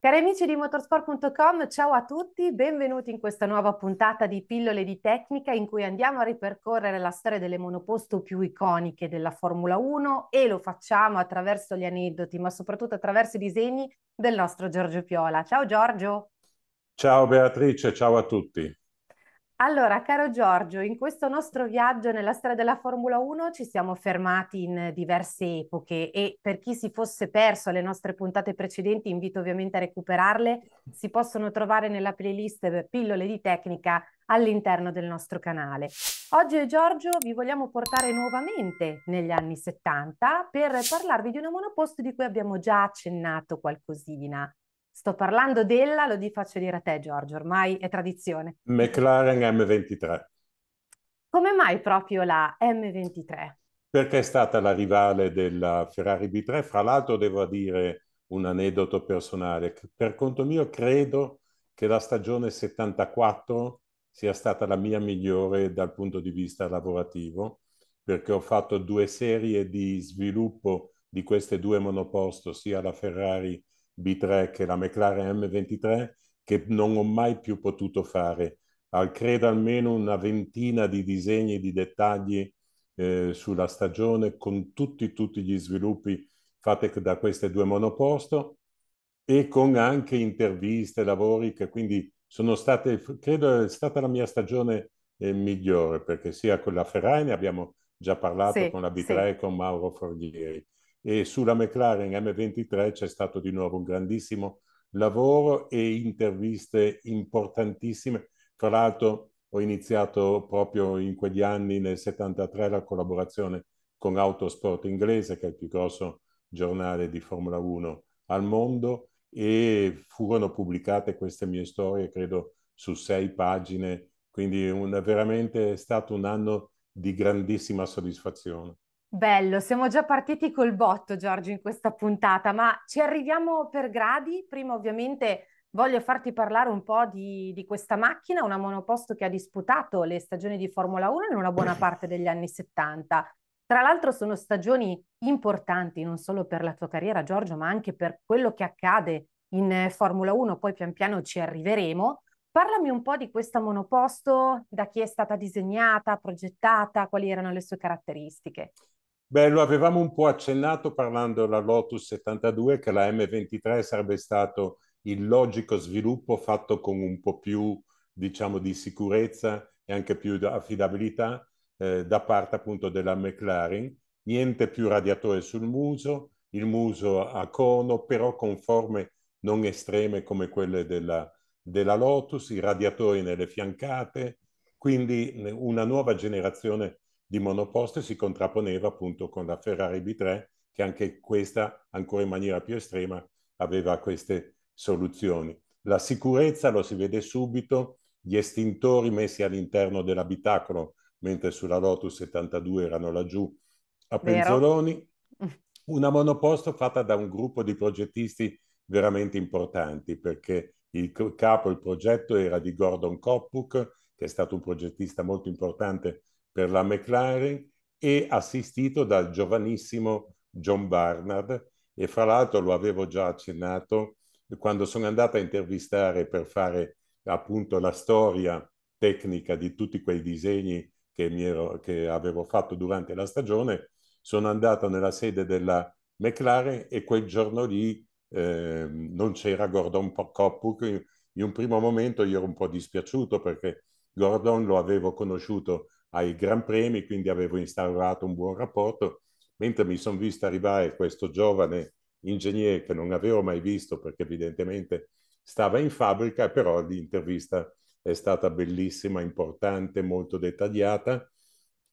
Cari amici di motorsport.com, ciao a tutti, benvenuti in questa nuova puntata di Pillole di Tecnica in cui andiamo a ripercorrere la storia delle monoposto più iconiche della Formula 1 e lo facciamo attraverso gli aneddoti, ma soprattutto attraverso i disegni del nostro Giorgio Piola. Ciao Giorgio! Ciao Beatrice, ciao a tutti! Allora, caro Giorgio, in questo nostro viaggio nella storia della Formula 1 ci siamo fermati in diverse epoche e per chi si fosse perso alle nostre puntate precedenti, invito ovviamente a recuperarle, si possono trovare nella playlist Pillole di Tecnica all'interno del nostro canale. Oggi Giorgio vi vogliamo portare nuovamente negli anni 70 per parlarvi di una monoposto di cui abbiamo già accennato qualcosina. Sto parlando della, lo di, faccio dire a te Giorgio, ormai è tradizione. McLaren M23. Come mai proprio la M23? Perché è stata la rivale della Ferrari B3. Fra l'altro devo dire un aneddoto personale. Per conto mio credo che la stagione 74 sia stata la mia migliore dal punto di vista lavorativo, perché ho fatto due serie di sviluppo di queste due monoposto, sia la Ferrari B3 che è la McLaren M23 che non ho mai più potuto fare. Al, credo almeno una ventina di disegni, di dettagli eh, sulla stagione con tutti, tutti gli sviluppi fatti da queste due monoposto e con anche interviste, lavori che quindi sono state, credo è stata la mia stagione eh, migliore perché sia con la Ferrari ne abbiamo già parlato sì, con la B3 sì. e con Mauro Forghieri e sulla McLaren M23 c'è stato di nuovo un grandissimo lavoro e interviste importantissime. Tra l'altro ho iniziato proprio in quegli anni, nel 73, la collaborazione con Autosport inglese, che è il più grosso giornale di Formula 1 al mondo, e furono pubblicate queste mie storie, credo, su sei pagine. Quindi un, veramente è stato un anno di grandissima soddisfazione. Bello, siamo già partiti col botto, Giorgio, in questa puntata, ma ci arriviamo per gradi. Prima, ovviamente, voglio farti parlare un po' di, di questa macchina, una monoposto che ha disputato le stagioni di Formula 1 in una buona parte degli anni 70. Tra l'altro sono stagioni importanti non solo per la tua carriera, Giorgio, ma anche per quello che accade in Formula 1, poi pian piano ci arriveremo. Parlami un po' di questa monoposto, da chi è stata disegnata, progettata, quali erano le sue caratteristiche. Beh, lo avevamo un po' accennato parlando della Lotus 72 che la M23 sarebbe stato il logico sviluppo fatto con un po' più, diciamo, di sicurezza e anche più affidabilità eh, da parte appunto della McLaren. Niente più radiatore sul muso, il muso a cono, però con forme non estreme come quelle della, della Lotus, i radiatori nelle fiancate, quindi una nuova generazione di monoposto si contrapponeva appunto con la Ferrari B3, che anche questa, ancora in maniera più estrema, aveva queste soluzioni. La sicurezza lo si vede subito, gli estintori messi all'interno dell'abitacolo, mentre sulla Lotus 72 erano laggiù a penzoloni, una monoposto fatta da un gruppo di progettisti veramente importanti, perché il capo, il progetto era di Gordon Koppuk, che è stato un progettista molto importante per la McLaren e assistito dal giovanissimo John Barnard e fra l'altro lo avevo già accennato quando sono andato a intervistare per fare appunto la storia tecnica di tutti quei disegni che, ero, che avevo fatto durante la stagione, sono andato nella sede della McLaren e quel giorno lì eh, non c'era Gordon Koppuk. In un primo momento io ero un po' dispiaciuto perché Gordon lo avevo conosciuto ai Gran Premi, quindi avevo instaurato un buon rapporto, mentre mi sono visto arrivare questo giovane ingegnere che non avevo mai visto perché evidentemente stava in fabbrica, però l'intervista è stata bellissima, importante, molto dettagliata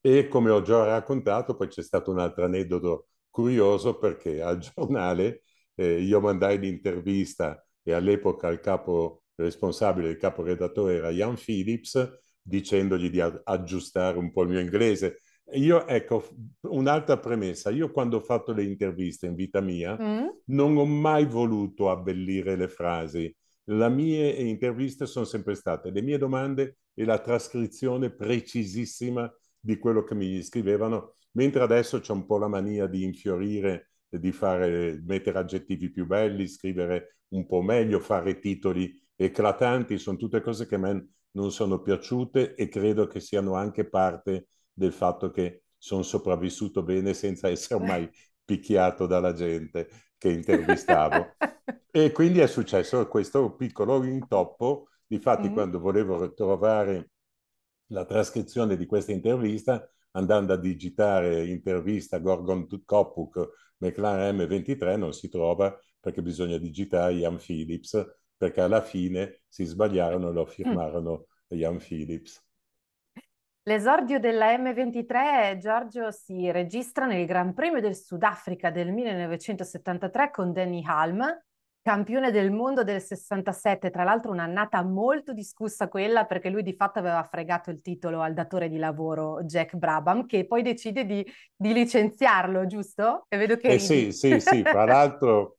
e come ho già raccontato poi c'è stato un altro aneddoto curioso perché al giornale eh, io mandai l'intervista e all'epoca il capo responsabile, il caporedattore era Jan Philips dicendogli di aggiustare un po' il mio inglese. Io, ecco, un'altra premessa, io quando ho fatto le interviste in vita mia mm. non ho mai voluto abbellire le frasi. Le mie interviste sono sempre state le mie domande e la trascrizione precisissima di quello che mi scrivevano, mentre adesso c'è un po' la mania di infiorire, di fare, mettere aggettivi più belli, scrivere un po' meglio, fare titoli eclatanti, sono tutte cose che a me non sono piaciute e credo che siano anche parte del fatto che sono sopravvissuto bene senza essere eh. mai picchiato dalla gente che intervistavo. e quindi è successo questo piccolo intoppo. Difatti, mm. quando volevo ritrovare la trascrizione di questa intervista, andando a digitare intervista Gorgon Kopuk McLaren M23, non si trova perché bisogna digitare Ian Phillips perché alla fine si sbagliarono e lo mm. firmarono Ian Phillips. L'esordio della M23 Giorgio si registra nel Gran Premio del Sudafrica del 1973 con Danny Halm, campione del mondo del 67, tra l'altro un'annata molto discussa quella perché lui di fatto aveva fregato il titolo al datore di lavoro Jack Brabham che poi decide di, di licenziarlo, giusto? E vedo che... Eh sì, sì, sì, tra l'altro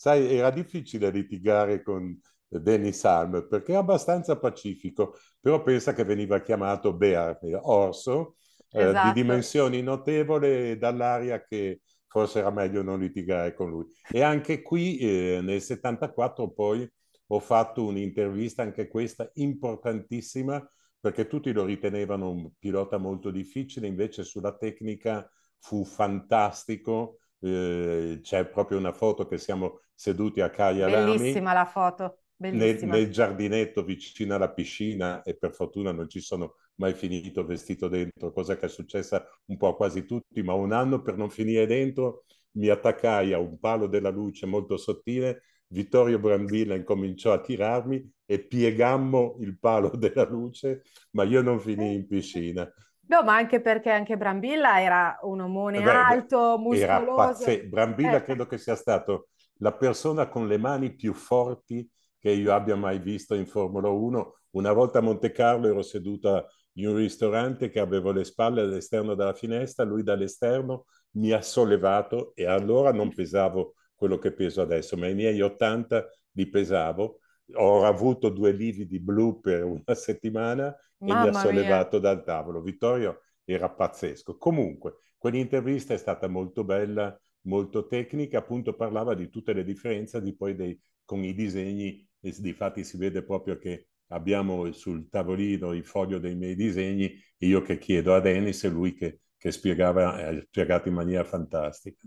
Sai, era difficile litigare con Dennis Alm perché era abbastanza pacifico, però pensa che veniva chiamato Bear, eh, orso, esatto. eh, di esatto. dimensioni notevole dall'aria che forse era meglio non litigare con lui. E anche qui eh, nel 74 poi ho fatto un'intervista, anche questa importantissima, perché tutti lo ritenevano un pilota molto difficile, invece sulla tecnica fu fantastico eh, c'è proprio una foto che siamo seduti a Caia Lami. Bellissima la foto. Nel, nel, giardinetto vicino alla piscina e per fortuna non ci sono mai finito vestito dentro, cosa che è successa un po' a quasi tutti, ma un anno per non finire dentro mi attaccai a un palo della luce molto sottile, Vittorio Brambilla incominciò a tirarmi e piegammo il palo della luce, ma io non finii in piscina. No, ma anche perché anche Brambilla era un omone eh Beh, alto, muscoloso. Pazze- Brambilla eh. credo che sia stato la persona con le mani più forti che io abbia mai visto in Formula 1. Una volta a Monte Carlo ero seduta in un ristorante che avevo le spalle all'esterno della finestra, lui dall'esterno mi ha sollevato e allora non pesavo quello che peso adesso, ma i miei 80 li pesavo. Ho avuto due lividi blu per una settimana Mamma e mi ha sollevato mia. dal tavolo. Vittorio era pazzesco. Comunque, quell'intervista è stata molto bella, molto tecnica, appunto parlava di tutte le differenze di poi dei, con i disegni, e di fatti si vede proprio che abbiamo sul tavolino il foglio dei miei disegni, io che chiedo a Dennis e lui che, che spiegava, ha eh, spiegato in maniera fantastica.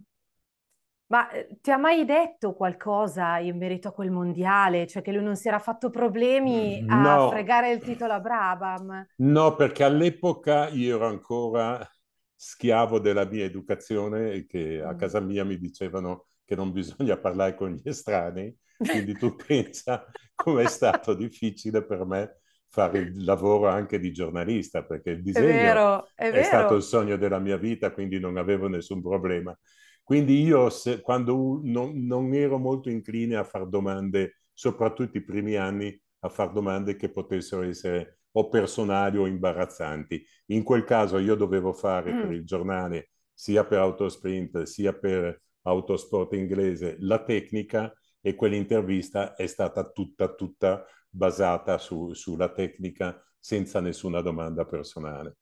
Ma ehm, ti ha mai detto qualcosa in merito a quel mondiale? Cioè che lui non si era fatto problemi a no. fregare il titolo a Brabham? No, perché all'epoca io ero ancora schiavo della mia educazione e che a mm. casa mia mi dicevano che non bisogna parlare con gli estranei, quindi tu pensa com'è stato difficile per me fare il lavoro anche di giornalista, perché il disegno vero, è, è stato il sogno della mia vita, quindi non avevo nessun problema. Quindi io se, quando non, non, ero molto incline a fare domande, soprattutto i primi anni, a fare domande che potessero essere o personali o imbarazzanti. In quel caso io dovevo fare mm. per il giornale, sia per Autosprint, sia per Autosport inglese, la tecnica e quell'intervista è stata tutta, tutta basata su, sulla tecnica senza nessuna domanda personale.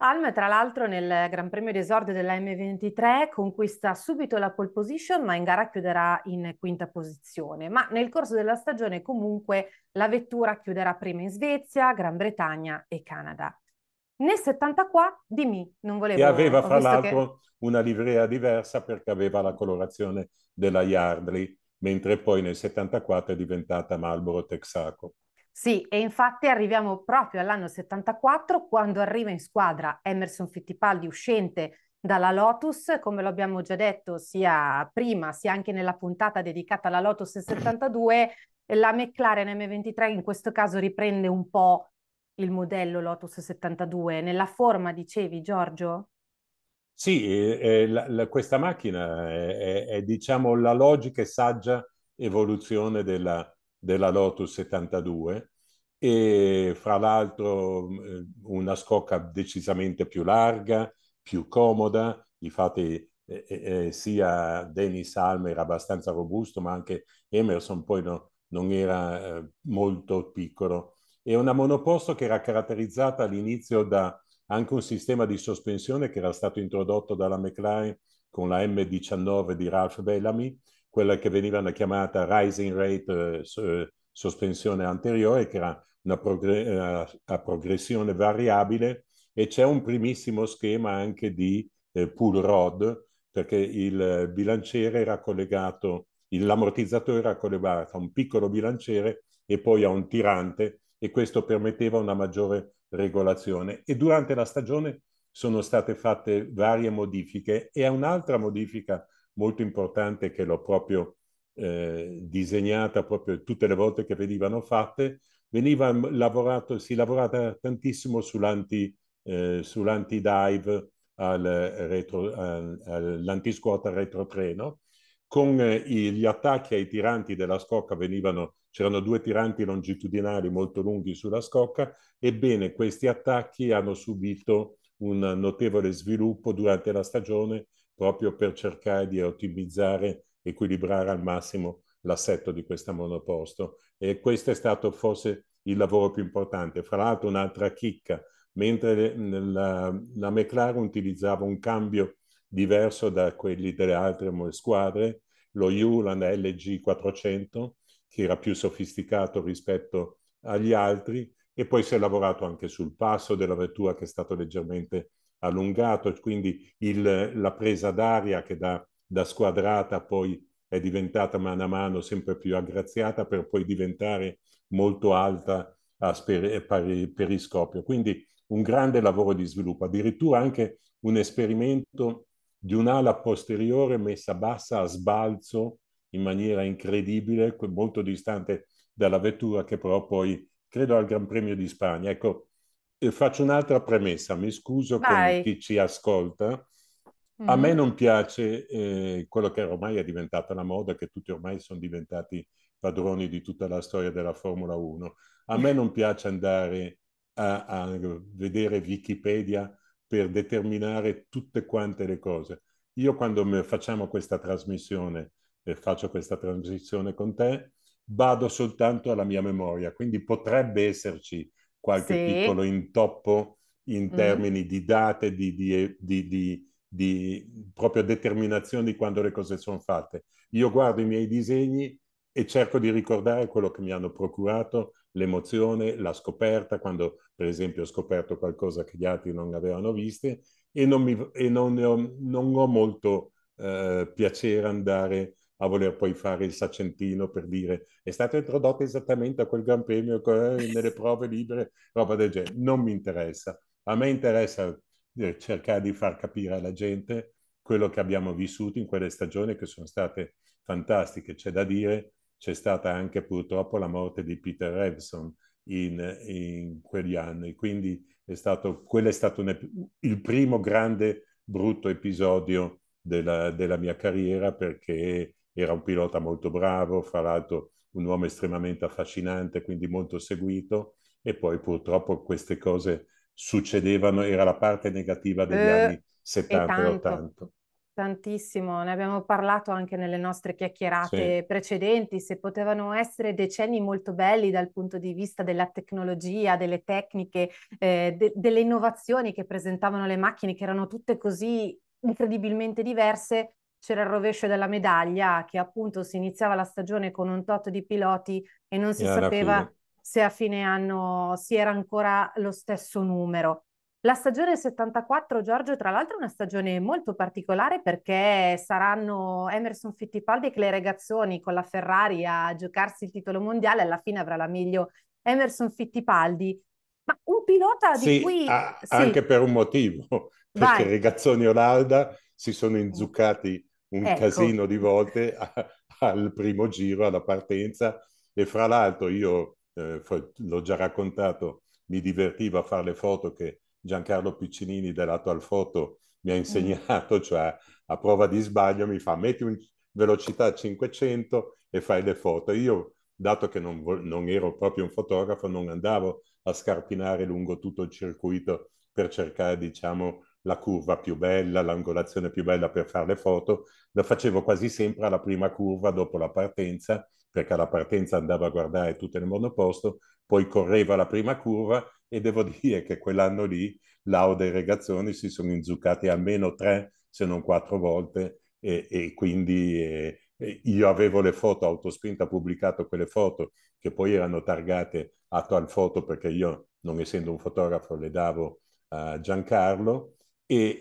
Alm, tra l'altro, nel Gran Premio d'esordio della M23 conquista subito la pole position, ma in gara chiuderà in quinta posizione. Ma nel corso della stagione, comunque, la vettura chiuderà prima in Svezia, Gran Bretagna e Canada. Nel 74, dimmi, non volevo... E aveva, fra l'altro, che... una livrea diversa perché aveva la colorazione della Yardley, mentre poi nel 74 è diventata Marlboro Texaco. Sì, e infatti arriviamo proprio all'anno 74 quando arriva in squadra Emerson Fittipaldi uscente dalla Lotus, come lo abbiamo già detto sia prima sia anche nella puntata dedicata alla Lotus 72, la McLaren M23 in questo caso riprende un po' il modello Lotus 72 nella forma, dicevi Giorgio? Sì, eh, eh, la, la, questa macchina è, è, è, diciamo la logica e saggia evoluzione della, della Lotus 72 e fra l'altro mm, eh, una scocca decisamente più larga, più comoda, infatti eh, eh, eh, sia Dennis Alm era abbastanza robusto ma anche Emerson poi no, non era eh, molto piccolo. E una monoposto che era caratterizzata all'inizio da anche un sistema di sospensione che era stato introdotto dalla McLaren con la M19 di Ralph Bellamy quella che veniva chiamata rising rate eh, eh, sospensione anteriore, che era una progre- eh, a progressione variabile, e c'è un primissimo schema anche di eh, pull rod, perché il bilanciere era collegato, l'ammortizzatore era collegato a un piccolo bilanciere e poi a un tirante, e questo permetteva una maggiore regolazione. E durante la stagione sono state fatte varie modifiche e un'altra modifica molto importante che l'ho proprio eh, disegnata proprio tutte le volte che venivano fatte, veniva lavorato, si lavorava tantissimo sull'anti, eh, sull'anti-dive al retro, al, all'antisquota retrotreno, con eh, gli attacchi ai tiranti della scocca venivano, c'erano due tiranti longitudinali molto lunghi sulla scocca, ebbene questi attacchi hanno subito un notevole sviluppo durante la stagione proprio per cercare di ottimizzare, equilibrare al massimo l'assetto di questa monoposto. E questo è stato forse il lavoro più importante. Fra l'altro un'altra chicca, mentre la, la McLaren utilizzava un cambio diverso da quelli delle altre squadre, lo Yulan LG 400, che era più sofisticato rispetto agli altri, e poi si è lavorato anche sul passo della vettura che è stato leggermente allungato, quindi il, la presa d'aria che da, da squadrata poi è diventata mano a mano sempre più aggraziata per poi diventare molto alta a sper- eh, periscopio. Quindi un grande lavoro di sviluppo, addirittura anche un esperimento di un'ala posteriore messa bassa a sbalzo in maniera incredibile, molto distante dalla vettura che però poi credo al Gran Premio di Spagna. Ecco, faccio un'altra premessa, mi scuso Vai. con chi ci ascolta. Mm. A mhm. me non piace eh, quello che ormai è diventata la moda, che tutti ormai sono diventati padroni di tutta la storia della Formula 1. A me non piace andare a, a vedere Wikipedia per determinare tutte quante le cose. Io quando facciamo questa trasmissione, e faccio questa trasmissione con te, vado soltanto alla mia memoria, quindi potrebbe esserci qualche sì. piccolo intoppo in mm. termini mm. di date, di, di, eh, di, di, proprio determinazione di quando le cose sono fatte. Io guardo i miei disegni e cerco di ricordare quello che mi hanno procurato, l'emozione, la scoperta, quando per esempio ho scoperto qualcosa che gli altri non avevano visto e non, mi, e non ho, non ho molto eh, piacere andare a a voler poi fare il saccentino per dire è stato introdotto esattamente a quel Gran Premio eh, nelle prove libere, roba del genere. Non mi interessa. A me interessa eh, cercare di far capire alla gente quello che abbiamo vissuto in quelle stagioni che sono state fantastiche. C'è da dire, c'è stata anche purtroppo la morte di Peter Revson in, in quegli anni, quindi è stato, quello è stato un, il primo grande brutto episodio della, della mia carriera perché era un pilota molto bravo, fra l'altro un uomo estremamente affascinante, quindi molto seguito, e poi purtroppo queste cose succedevano, era la parte negativa degli eh, anni 70 e, 80. Tantissimo, ne abbiamo parlato anche nelle nostre chiacchierate sì. precedenti, se potevano essere decenni molto belli dal punto di vista della tecnologia, delle tecniche, eh, de- delle innovazioni che presentavano le macchine, che erano tutte così incredibilmente diverse, c'era il rovescio della medaglia che appunto si iniziava la stagione con un tot di piloti e non si e sapeva fine. se a fine anno si era ancora lo stesso numero. La stagione 74, Giorgio, tra l'altro è una stagione molto particolare perché saranno Emerson Fittipaldi e Clay Regazzoni con la Ferrari a giocarsi il titolo mondiale, alla fine avrà la meglio Emerson Fittipaldi, ma un pilota di sì, cui... A- sì. anche per un motivo, perché Vai. Regazzoni e Onalda si sono mm. inzuccati un ecco. casino di volte a, al primo giro, alla partenza. E fra l'altro io, eh, l'ho già raccontato, mi divertivo a fare le foto che Giancarlo Piccinini dell'atto al foto mi ha mm. insegnato, cioè a prova di sbaglio mi fa metti un velocità 500 e fai le foto. Io, dato che non, non ero proprio un fotografo, non andavo a scarpinare lungo tutto il circuito per cercare, diciamo, la curva più bella, l'angolazione più bella per fare le foto, la facevo quasi sempre alla prima curva dopo la partenza, perché alla partenza andavo a guardare tutto il monoposto, poi correva la prima curva e devo dire che quell'anno lì Lauda e Regazzoni si sono inzuccati almeno tre, se non quattro volte e, e quindi eh, io avevo le foto, Autospinta pubblicato quelle foto che poi erano targate attual foto perché io non essendo un fotografo le davo a Giancarlo e,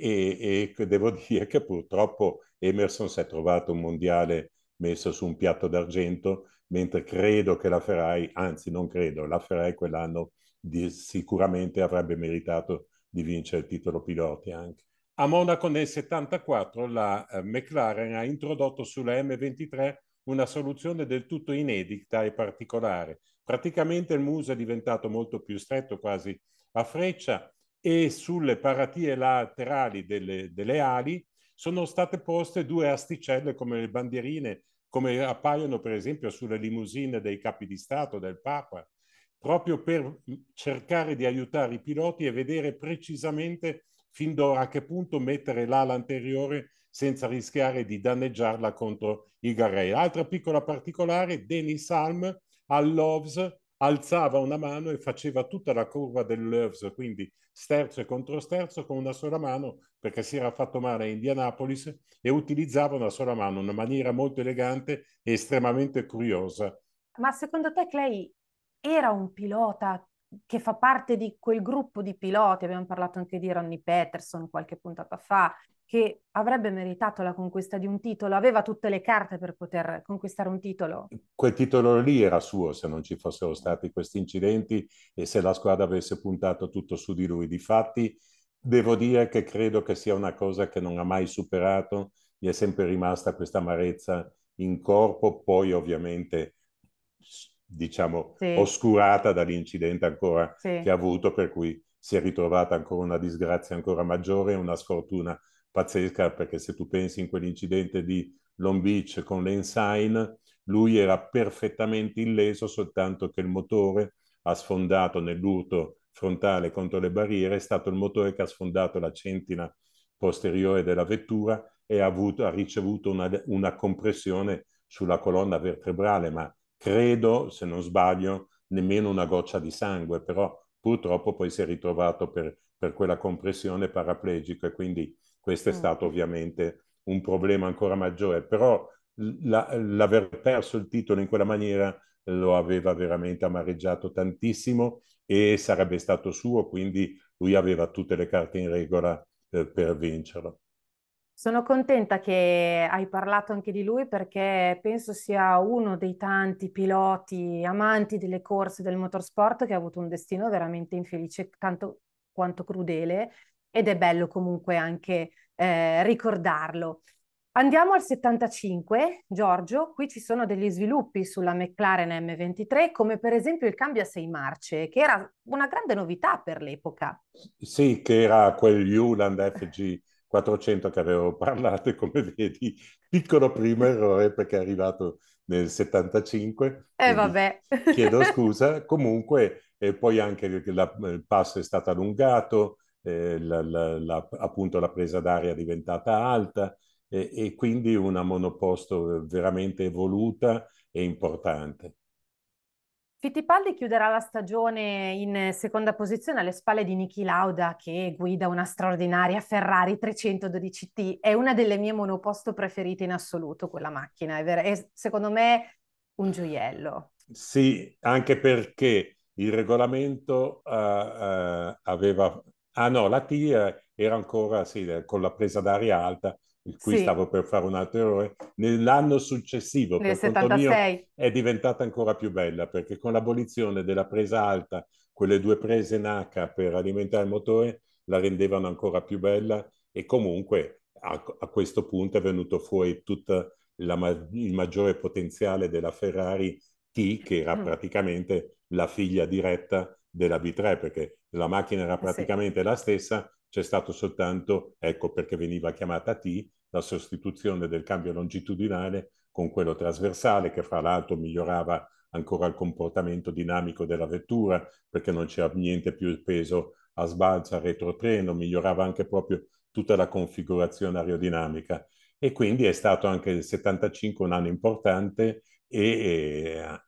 e, e devo dire che purtroppo Emerson si è trovato un mondiale messo su un piatto d'argento, mentre credo che la Ferrari, anzi non credo, la Ferrari quell'anno di, sicuramente avrebbe meritato di vincere il titolo piloti anche. A Monaco nel 74 la eh, McLaren ha introdotto sulla M23 una soluzione del tutto inedita e Particolare praticamente il muso è diventato molto più stretto, quasi a freccia, e sulle paratie laterali delle, delle ali sono state poste due asticelle come le bandierine, come appaiono per esempio sulle limousine dei capi di Stato, del Papa, proprio per cercare di aiutare i piloti e vedere precisamente fin d'ora a che punto mettere l'ala anteriore senza rischiare di danneggiarla contro i Garrei. Altra piccola particolare, Denis Salm all'Ovs alzava una mano e faceva tutta la curva dell'Earths, quindi sterzo e controsterzo con una sola mano perché si era fatto male a Indianapolis e utilizzava una sola mano, una maniera molto elegante e estremamente curiosa. Ma secondo te Clay era un pilota che fa parte di quel gruppo di piloti, abbiamo parlato anche di Ronnie Peterson qualche puntata fa, che avrebbe meritato la conquista di un titolo, aveva tutte le carte per poter conquistare un titolo. Quel titolo lì era suo se non ci fossero stati questi incidenti e se la squadra avesse puntato tutto su di lui. Difatti, devo dire che credo che sia una cosa che non ha mai superato, gli è sempre rimasta questa amarezza in corpo, poi ovviamente diciamo sì. oscurata dall'incidente ancora sì. che ha avuto, per cui si è ritrovata ancora una disgrazia ancora maggiore, una sfortuna pazzesca perché se tu pensi in quell'incidente di Long Beach con l'Ensign, lui era perfettamente illeso, soltanto che il motore ha sfondato nell'urto frontale contro le barriere, è stato il motore che ha sfondato la centina posteriore della vettura e ha, avuto, ha ricevuto una, una compressione sulla colonna vertebrale, ma credo, se non sbaglio, nemmeno una goccia di sangue, però purtroppo poi si è ritrovato per, per quella compressione paraplegico e quindi questo è mm. stato ovviamente un problema ancora maggiore, però la, l'aver perso il titolo in quella maniera lo aveva veramente amareggiato tantissimo e sarebbe stato suo, quindi lui aveva tutte le carte in regola eh, per vincerlo. Sono contenta che hai parlato anche di lui perché penso sia uno dei tanti piloti amanti delle corse del motorsport che ha avuto un destino veramente infelice, tanto quanto crudele ed è bello comunque anche eh, ricordarlo. Andiamo al 75, Giorgio, qui ci sono degli sviluppi sulla McLaren M23, come per esempio il cambio a sei marce, che era una grande novità per l'epoca. Sì, che era quel Yuland FG 400 che avevo parlato e come vedi, piccolo primo errore perché è arrivato nel 75. E eh, vabbè. Chiedo scusa, comunque eh, poi anche la, il passo è stato allungato, eh, la, la, la, appunto la presa d'aria è diventata alta eh, e quindi una monoposto eh, veramente evoluta e importante. Fittipaldi chiuderà la stagione in seconda posizione alle spalle di Niki Lauda che guida una straordinaria Ferrari 312T. È una delle mie monoposto preferite in assoluto quella macchina, è, ver- è secondo me un gioiello. Sì, anche perché il regolamento uh, uh, aveva Ah no, la T era ancora sì, eh, con la presa d'aria alta, qui sì. stavo per fare un altro errore. Nell'anno successivo, Nel per 76. Mio, è diventata ancora più bella perché con l'abolizione della presa alta, quelle due prese in H per alimentare il motore la rendevano ancora più bella e comunque a, a questo punto è venuto fuori tutto ma- il maggiore potenziale della Ferrari T, che era mm. praticamente la figlia diretta della B3, perché la macchina era eh, praticamente sì. la stessa, c'è stato soltanto, ecco perché veniva chiamata T, la sostituzione del cambio longitudinale con quello trasversale che fra l'altro migliorava ancora il comportamento dinamico della vettura perché non c'era niente più il peso a sbalza, a retrotreno, migliorava anche proprio tutta la configurazione aerodinamica e quindi è stato anche il 75 un anno importante e, e eh,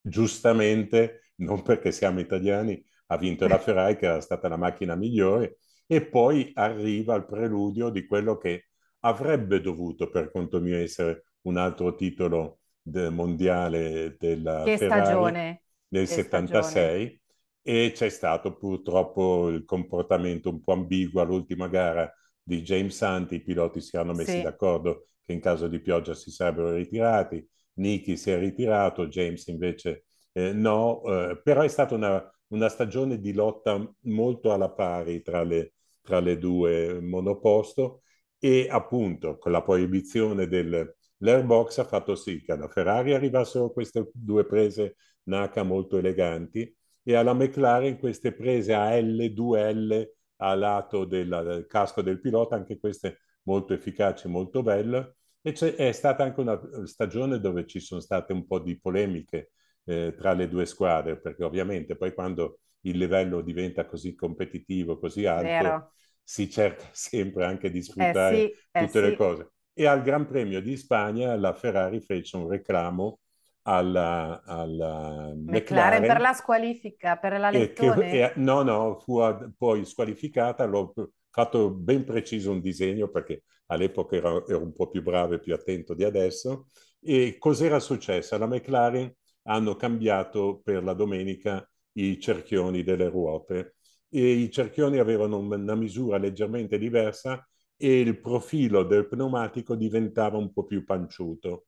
giustamente, non perché siamo italiani, ha vinto la Ferrari che era stata la macchina migliore e poi arriva il preludio di quello che avrebbe dovuto per conto mio essere un altro titolo del mondiale della che Ferrari stagione. del che 76 stagione. e c'è stato purtroppo il comportamento un po' ambiguo all'ultima gara di James Santi, i piloti si erano messi sì. d'accordo che in caso di pioggia si sarebbero ritirati, Nicky si è ritirato, James invece eh, no, eh, però è stata una una stagione di lotta molto alla pari tra le, tra le due monoposto e appunto con la proibizione dell'airbox ha fatto sì che alla Ferrari arrivassero queste due prese Naka molto eleganti e alla McLaren queste prese a L2L a lato della, del casco del pilota, anche queste molto efficaci, molto belle. E è stata anche una stagione dove ci sono state un po' di polemiche eh, tra le due squadre, perché ovviamente poi quando il livello diventa così competitivo, così alto, Vero. si cerca sempre anche di eh sfruttare eh sì, tutte eh le sì. cose. E al Gran Premio di Spagna la Ferrari fece un reclamo alla, alla McLaren, McLaren, per la squalifica, per la lezione. no, no, fu poi squalificata, l'ho fatto ben preciso un disegno perché all'epoca ero, ero un po' più bravo e più attento di adesso. E cos'era successo? La McLaren hanno cambiato per la domenica i cerchioni delle ruote. E I cerchioni avevano una misura leggermente diversa e il profilo del pneumatico diventava un po' più panciuto.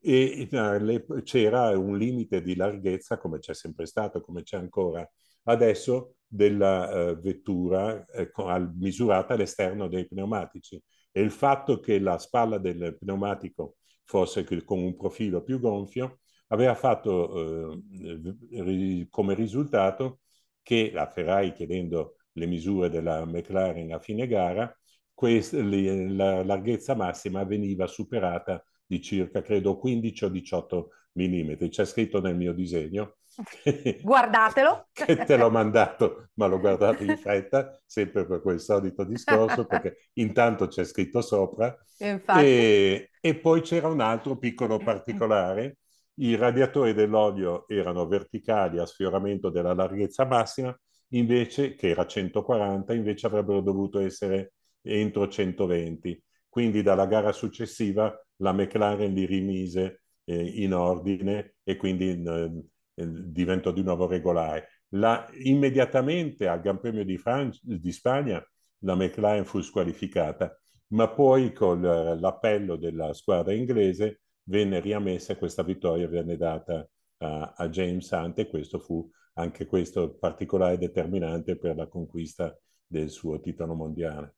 E eh, c'era un limite di larghezza, come c'è sempre stato, come c'è ancora adesso, della eh, vettura eh, misurata all'esterno dei pneumatici. E il fatto che la spalla del pneumatico fosse con un profilo più gonfio aveva fatto eh, come risultato che la Ferrari, chiedendo le misure della McLaren a fine gara, questa, la larghezza massima veniva superata di circa, credo, 15 o 18 mm. C'è scritto nel mio disegno. Guardatelo. che te l'ho mandato, ma l'ho guardato in fretta, sempre per quel solito discorso, perché intanto c'è scritto sopra. E, e, poi c'era un altro piccolo particolare i radiatori dell'olio erano verticali a sfioramento della larghezza massima, invece, che era 140, invece avrebbero dovuto essere entro 120. Quindi dalla gara successiva la McLaren li rimise eh, in ordine e quindi eh, diventò di nuovo regolare. La, immediatamente al Gran Premio di, Francia, di Spagna la McLaren fu squalificata, ma poi con eh, l'appello della squadra inglese venne riammessa questa vittoria venne data a, a James Hunt e questo fu anche questo particolare determinante per la conquista del suo titolo mondiale.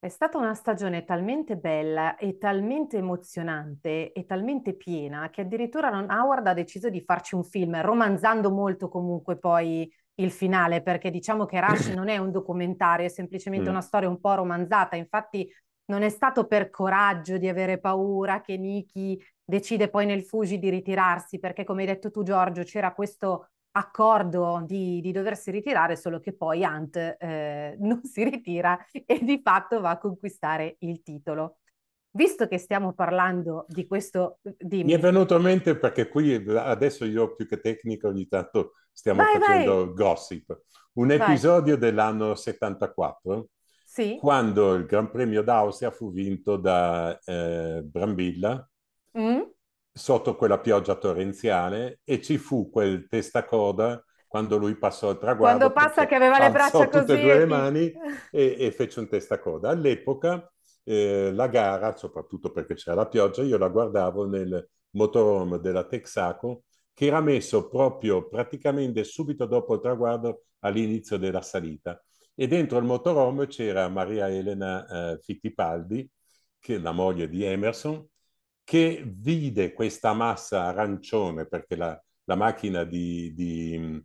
È stata una stagione talmente bella e talmente emozionante e talmente piena che addirittura Ron Howard ha deciso di farci un film, romanzando molto comunque poi il finale, perché diciamo che Rush non è un documentario, è semplicemente mm. una storia un po' romanzata. Infatti non è stato per coraggio di avere paura che Niki decide poi nel Fuji di ritirarsi, perché come hai detto tu Giorgio c'era questo accordo di, di, doversi ritirare, solo che poi Ant eh, non si ritira e di fatto va a conquistare il titolo. Visto che stiamo parlando di questo... Dimmi. Mi è venuto a mente perché qui adesso io più che tecnica ogni tanto stiamo vai, facendo vai. gossip. Un episodio dell'anno 74 sì. quando il Gran Premio d'Austria fu vinto da eh, Brambilla mm. sotto quella pioggia torrenziale e ci fu quel testacoda quando lui passò il traguardo. Quando passa che aveva le braccia così. tutte e due le mani e, e fece un testacoda. All'epoca eh, la gara, soprattutto perché c'era la pioggia, io la guardavo nel motorhome della Texaco che era messo proprio praticamente subito dopo il traguardo all'inizio della salita e dentro il motorhome c'era Maria Elena eh, Fittipaldi, che, la moglie di Emerson, che vide questa massa arancione perché la, la macchina di, di,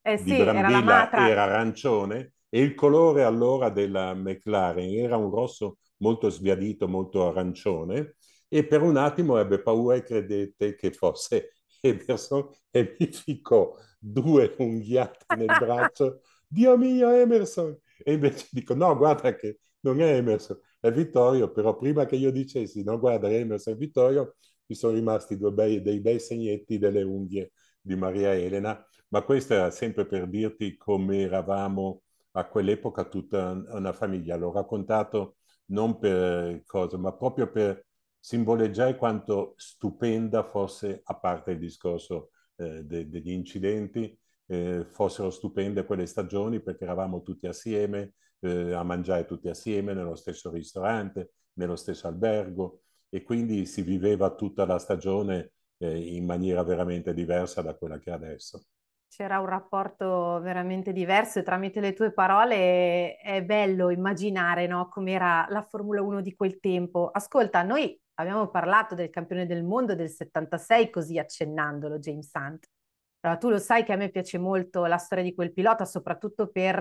eh sì, di Brambilla era, era, arancione e il colore allora della McLaren era un rosso molto sbiadito, molto arancione e per un attimo ebbe paura e credette che fosse Emerson e mi ficcò due unghiate nel braccio Dio mio Emerson! E invece dico, no, guarda che non è Emerson, è Vittorio, però prima che io dicessi, no, guarda, Emerson e Vittorio, mi sono rimasti bei, dei bei segnetti delle unghie di Maria Elena, ma questo era sempre per dirti come eravamo a quell'epoca tutta una famiglia. L'ho raccontato non per cosa, ma proprio per simboleggiare quanto stupenda fosse, a parte il discorso eh, de, degli incidenti, eh, fossero stupende quelle stagioni perché eravamo tutti assieme, eh, a mangiare tutti assieme nello stesso ristorante, nello stesso albergo e quindi si viveva tutta la stagione eh, in maniera veramente diversa da quella che è adesso. C'era un rapporto veramente diverso e tramite le tue parole è bello immaginare no, com'era la Formula 1 di quel tempo. Ascolta, noi abbiamo parlato del campione del mondo del 76 così accennandolo, James Hunt allora, tu lo sai che a me piace molto la storia di quel pilota, soprattutto per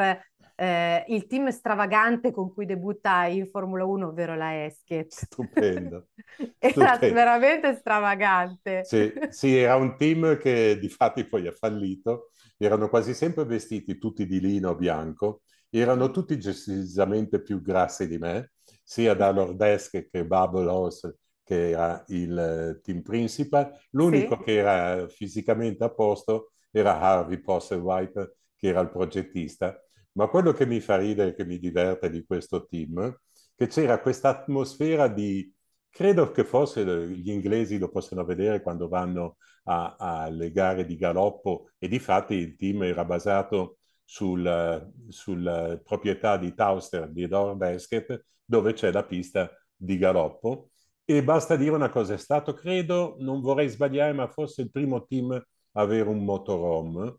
eh, il team stravagante con cui debutta in Formula 1, ovvero la Esket. Stupendo. era Stupendo. veramente stravagante. Sì, sì, era un team che di fatti poi ha fallito. Erano quasi sempre vestiti tutti di lino bianco, erano tutti decisamente più grassi di me, sia da Lord Lordesk che Babel Hoss che era il eh, team principal. L'unico sì. che era fisicamente a posto era Harvey Posselwhite, che era il progettista. Ma quello che mi fa ridere, e che mi diverte di questo team, che c'era questa atmosfera di... Credo che forse gli inglesi lo possano vedere quando vanno alle gare di galoppo e di fatto il team era basato sulla sul eh, proprietà di Tauster di Door Basket dove c'è la pista di galoppo e basta dire una cosa, è stato, credo, non vorrei sbagliare, ma forse il primo team a avere un motorom.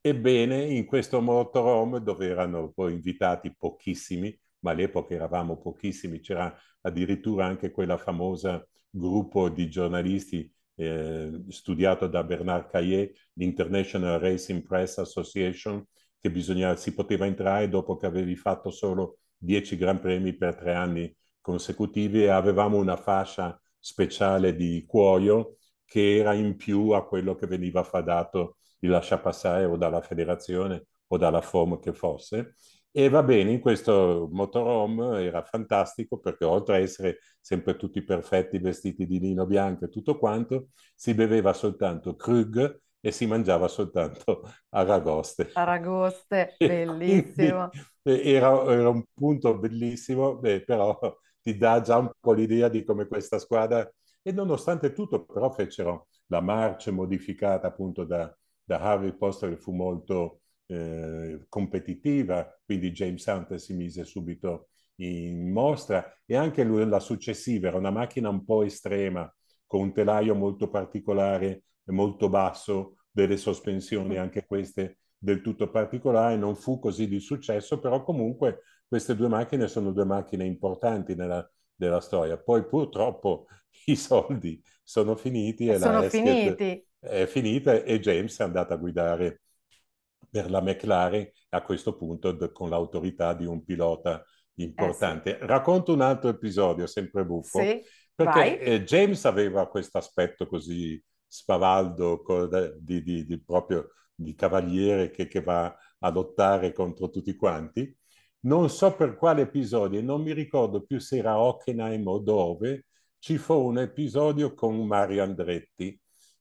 Ebbene, in questo motorom, dove erano poi invitati pochissimi, ma all'epoca eravamo pochissimi, c'era addirittura anche quella famosa gruppo di giornalisti eh, studiato da Bernard Cahier, l'International Racing Press Association, che bisognava, si poteva entrare dopo che avevi fatto solo 10 Gran Premi per tre anni consecutive avevamo una fascia speciale di cuoio che era in più a quello che veniva fadato il lasciapassare o dalla federazione o dalla FOM che fosse. E va bene, in questo motorhome era fantastico perché oltre a essere sempre tutti perfetti, vestiti di lino bianco e tutto quanto, si beveva soltanto Krug e si mangiava soltanto aragoste. Aragoste, bellissimo. Era, era, un punto bellissimo, beh, però ti dà già un po' l'idea di come questa squadra, e nonostante tutto però fecero la marcia modificata appunto da, da Harvey Poster che fu molto eh, competitiva, quindi James Hunter si mise subito in mostra e anche lui, la successiva era una macchina un po' estrema, con un telaio molto particolare, molto basso, delle sospensioni anche queste del tutto particolari, non fu così di successo, però comunque queste due macchine sono due macchine importanti nella, della storia. Poi purtroppo i soldi sono finiti e sono la finiti. è finita e James è andato a guidare per la McLaren a questo punto con l'autorità di un pilota importante. Eh sì. Racconto un altro episodio, sempre buffo, sì, perché vai. Eh, James aveva questo aspetto così spavaldo di, di, di, proprio di cavaliere che, che va a lottare contro tutti quanti non so per quale episodio, non mi ricordo più se era Hockenheim o dove, ci fu un episodio con Mario Andretti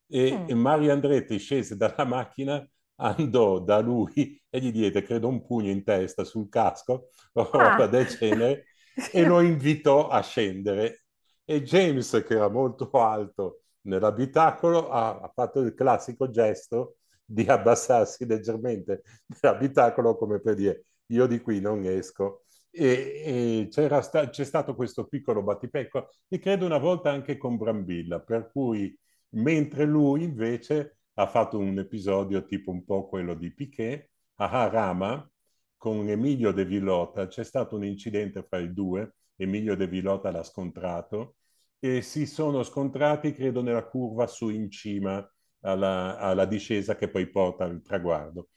e mm. Mario Andretti scese dalla macchina, andò da lui e gli diede, credo, un pugno in testa sul casco o ah. roba del genere e lo invitò a scendere. E James, che era molto alto nell'abitacolo, ha, ha fatto il classico gesto di abbassarsi leggermente nell'abitacolo come per dire io di qui non esco. E, e sta, c'è stato questo piccolo battipecco e credo una volta anche con Brambilla, per cui mentre lui invece ha fatto un episodio tipo un po' quello di Piquet, a Harama con Emilio De Villota, c'è stato un incidente fra i due, Emilio De Villota l'ha scontrato e si sono scontrati credo nella curva su in cima alla, alla discesa che poi porta al traguardo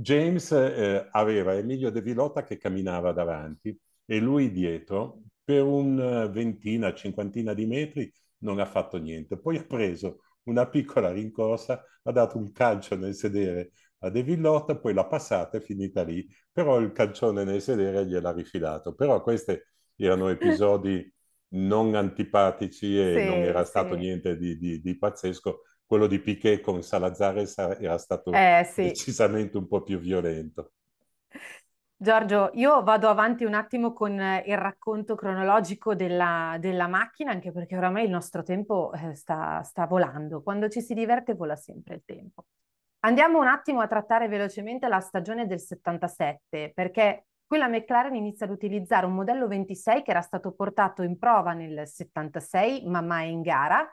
James eh, aveva Emilio De Vilota che camminava davanti e lui dietro per un eh, ventina, cinquantina di metri non ha fatto niente. Poi ha preso una piccola rincorsa, ha dato un calcio nel sedere a De Villotta, poi l'ha passata e finita lì. Però il calcione nel sedere gliel'ha rifilato. Però questi erano episodi non antipatici e sì, non era stato sì. niente di, di, di pazzesco quello di Piquet con Salazar era stato eh, sì. decisamente un po' più violento. Giorgio, io vado avanti un attimo con eh, il racconto cronologico della, della macchina, anche perché oramai il nostro tempo eh, sta, sta volando. Quando ci si diverte vola sempre il tempo. Andiamo un attimo a trattare velocemente la stagione del 77, perché qui la McLaren inizia ad utilizzare un modello 26 che era stato portato in prova nel 76, ma mai in gara,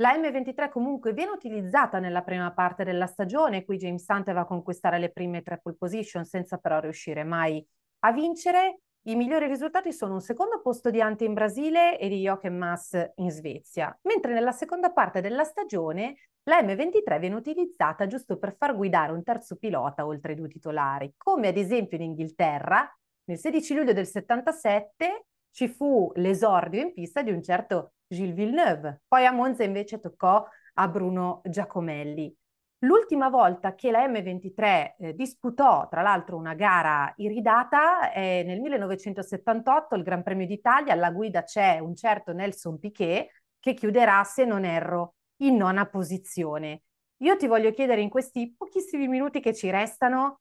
la M23 comunque viene utilizzata nella prima parte della stagione, qui James Hunt va a conquistare le prime tre pole position senza però riuscire mai a vincere. I migliori risultati sono un secondo posto di Hunt in Brasile e di Jochen Mass in Svezia, mentre nella seconda parte della stagione la M23 viene utilizzata giusto per far guidare un terzo pilota oltre i due titolari, come ad esempio in Inghilterra, nel 16 luglio del 77 ci fu l'esordio in pista di un certo Gilles Villeneuve. Poi a Monza invece toccò a Bruno Giacomelli. L'ultima volta che la M23 eh, disputò, tra l'altro, una gara iridata è nel 1978, il Gran Premio d'Italia, alla guida c'è un certo Nelson Piquet che chiuderà, se non erro, in nona posizione. Io ti voglio chiedere in questi pochissimi minuti che ci restano,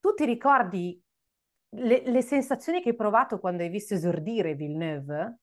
tu ti ricordi le, le sensazioni che hai provato quando hai visto esordire Villeneuve?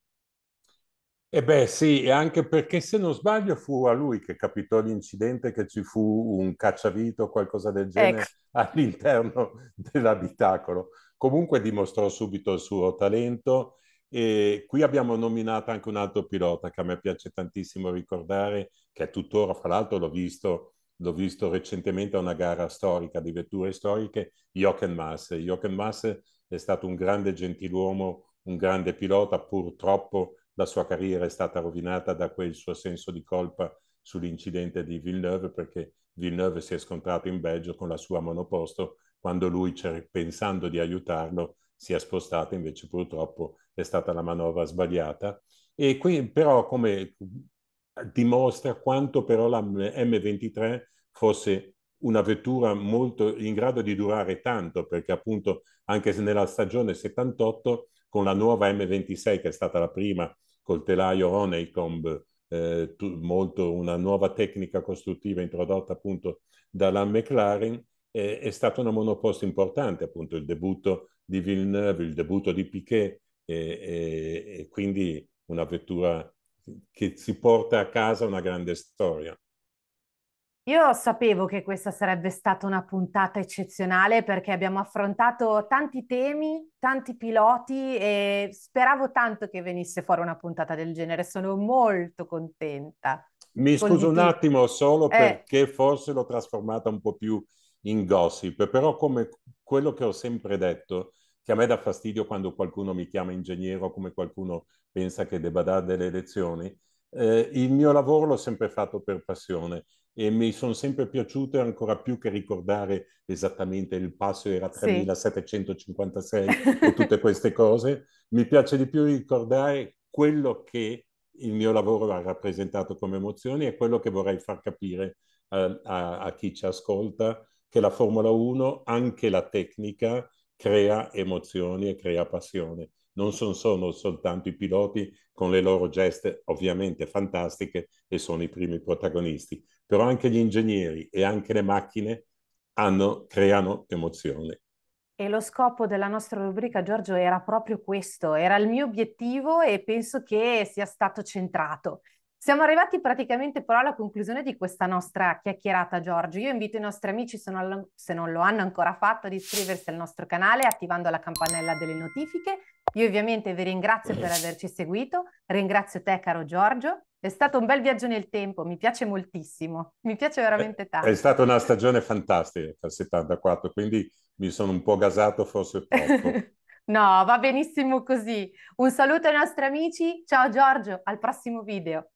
Eh beh sì, e anche perché se non sbaglio fu a lui che capitò l'incidente che ci fu un cacciavito o qualcosa del genere ecco. all'interno dell'abitacolo. Comunque dimostrò subito il suo talento e qui abbiamo nominato anche un altro pilota che a me piace tantissimo ricordare, che è tuttora, fra l'altro l'ho visto, l'ho visto recentemente a una gara storica di vetture storiche, Jochen Masse. Jochen Masse è stato un grande gentiluomo, un grande pilota, purtroppo la sua carriera è stata rovinata da quel suo senso di colpa sull'incidente di Villeneuve perché Villeneuve si è scontrato in Belgio con la sua monoposto quando lui, cioè, pensando di aiutarlo, si è spostato, invece purtroppo è stata la manovra sbagliata. E qui però come dimostra quanto però la M23 fosse una vettura molto in grado di durare tanto, perché appunto anche nella stagione 78 con la nuova M26 che è stata la prima col telaio Honeycomb, eh, molto, una nuova tecnica costruttiva introdotta appunto dalla McLaren, eh, è stata una monoposto importante, appunto il debutto di Villeneuve, il debutto di Piquet e quindi una vettura che si porta a casa una grande storia. Io sapevo che questa sarebbe stata una puntata eccezionale perché abbiamo affrontato tanti temi, tanti piloti e speravo tanto che venisse fuori una puntata del genere. Sono molto contenta. Mi scuso un attimo solo eh. perché forse l'ho trasformata un po' più in gossip, però come quello che ho sempre detto, che a me dà fastidio quando qualcuno mi chiama ingegnere o come qualcuno pensa che debba dare delle lezioni, eh, il mio lavoro l'ho sempre fatto per passione e mi sono sempre piaciute ancora più che ricordare esattamente il passo era 3756 sì. o tutte queste cose, mi piace di più ricordare quello che il mio lavoro ha rappresentato come emozioni e quello che vorrei far capire a, ehm, a, a chi ci ascolta, che la Formula 1, anche la tecnica, crea emozioni e crea passione. Non sono, sono soltanto i piloti con le loro geste ovviamente fantastiche e sono i primi protagonisti, però anche gli ingegneri e anche le macchine hanno, creano emozione. E lo scopo della nostra rubrica, Giorgio, era proprio questo, era il mio obiettivo e penso che sia stato centrato. Siamo arrivati praticamente però alla conclusione di questa nostra chiacchierata, Giorgio. Io invito i nostri amici, se non, se non lo hanno ancora fatto, ad iscriversi al nostro canale attivando la campanella delle notifiche. Io ovviamente vi ringrazio per averci seguito, ringrazio te caro Giorgio, è stato un bel viaggio nel tempo, mi piace moltissimo, mi piace eh, veramente tanto. È stata una stagione fantastica, il 74, quindi mi sono un po' gasato forse troppo. no, va benissimo così. Un saluto ai nostri amici, ciao Giorgio, al prossimo video.